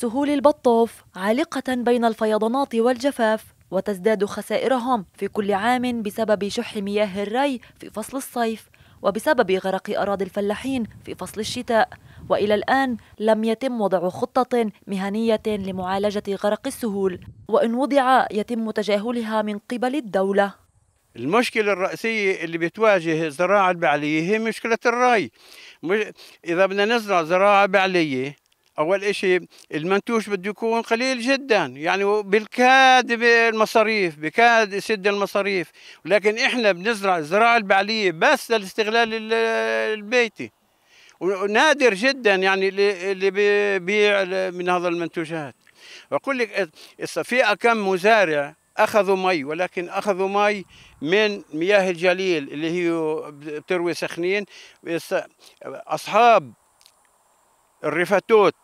سهول البطوف عالقة بين الفيضانات والجفاف وتزداد خسائرهم في كل عام بسبب شح مياه الري في فصل الصيف وبسبب غرق أراضي الفلاحين في فصل الشتاء وإلى الآن لم يتم وضع خطة مهنية لمعالجة غرق السهول وإن وضع يتم تجاهلها من قبل الدولة المشكلة الرئيسية اللي بتواجه الزراعة البعلية هي مشكلة الري إذا بدنا نزرع زراعة بعلية اول إشي المنتوج بده يكون قليل جدا يعني بالكاد المصاريف بكاد يسد المصاريف ولكن احنا بنزرع الزراعه البعليه بس للاستغلال البيتي ونادر جدا يعني اللي بيبيع من هذا المنتوجات بقول لك في كم مزارع اخذوا مي ولكن اخذوا مي من مياه الجليل اللي هي بتروي سخنين اصحاب الرفاتوت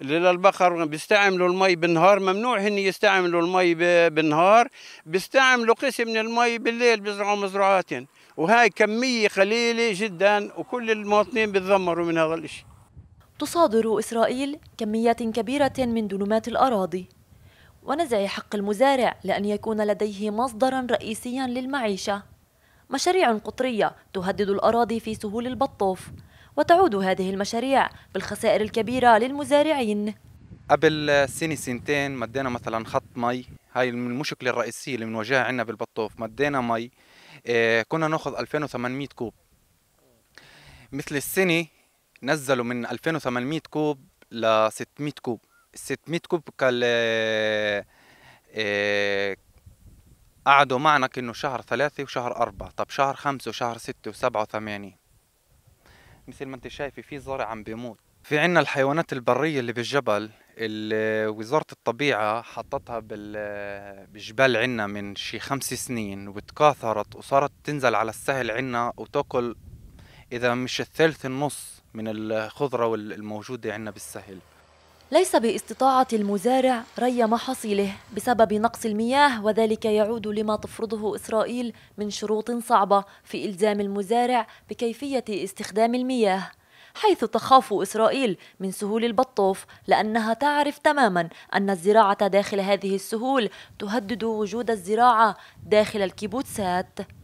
اللي للبقر بيستعملوا المي بالنهار ممنوع هن يستعملوا المي بالنهار بيستعملوا قسم من المي بالليل بيزرعوا مزروعات وهاي كمية قليلة جدا وكل المواطنين بيتذمروا من هذا الشيء تصادر إسرائيل كميات كبيرة من دنومات الأراضي ونزع حق المزارع لأن يكون لديه مصدرا رئيسيا للمعيشة مشاريع قطرية تهدد الأراضي في سهول البطوف وتعود هذه المشاريع بالخسائر الكبيرة للمزارعين قبل سنة سنتين مدينا مثلا خط مي هاي المشكلة الرئيسية اللي بنواجهها عنا بالبطوف مدينا مي إيه، كنا ناخذ 2800 كوب مثل السنة نزلوا من 2800 كوب ل 600 كوب 600 كوب كال إيه، قعدوا معنا كأنه شهر ثلاثة وشهر أربعة طب شهر خمسة وشهر ستة وسبعة وثمانية مثل ما انت شايفه في زرع عم بيموت في عنا الحيوانات البريه اللي بالجبل اللي وزاره الطبيعه حطتها بالجبال عنا من شي خمس سنين وتكاثرت وصارت تنزل على السهل عنا وتاكل اذا مش الثلث النص من الخضره الموجوده عنا بالسهل ليس باستطاعة المزارع ري محاصيله بسبب نقص المياه وذلك يعود لما تفرضه إسرائيل من شروط صعبة في إلزام المزارع بكيفية استخدام المياه حيث تخاف إسرائيل من سهول البطوف لأنها تعرف تماما أن الزراعة داخل هذه السهول تهدد وجود الزراعة داخل الكيبوتسات